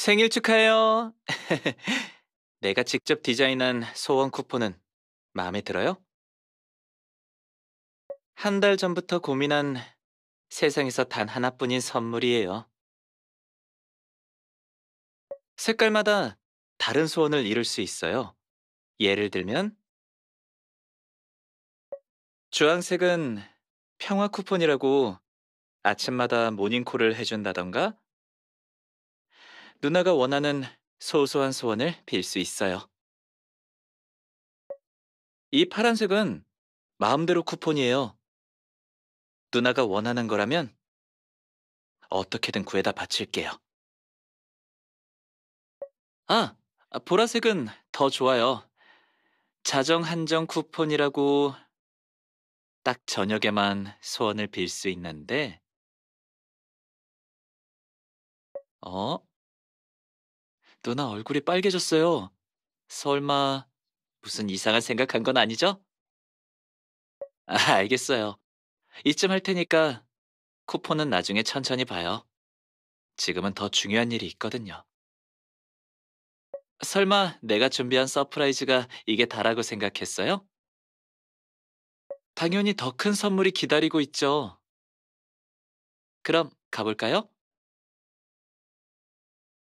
생일 축하해요. 내가 직접 디자인한 소원 쿠폰은 마음에 들어요? 한 달 전부터 고민한 세상에서 단 하나뿐인 선물이에요. 색깔마다 다른 소원을 이룰 수 있어요. 예를 들면 주황색은 평화 쿠폰이라고 아침마다 모닝콜을 해준다던가 누나가 원하는 소소한 소원을 빌 수 있어요. 이 파란색은 마음대로 쿠폰이에요. 누나가 원하는 거라면 어떻게든 구해다 바칠게요. 아, 보라색은 더 좋아요. 자정 한정 쿠폰이라고 딱 저녁에만 소원을 빌 수 있는데 어? 누나 얼굴이 빨개졌어요. 설마 무슨 이상한 생각한 건 아니죠? 아, 알겠어요. 이쯤 할 테니까 쿠폰은 나중에 천천히 봐요. 지금은 더 중요한 일이 있거든요. 설마 내가 준비한 서프라이즈가 이게 다라고 생각했어요? 당연히 더 큰 선물이 기다리고 있죠. 그럼 가볼까요?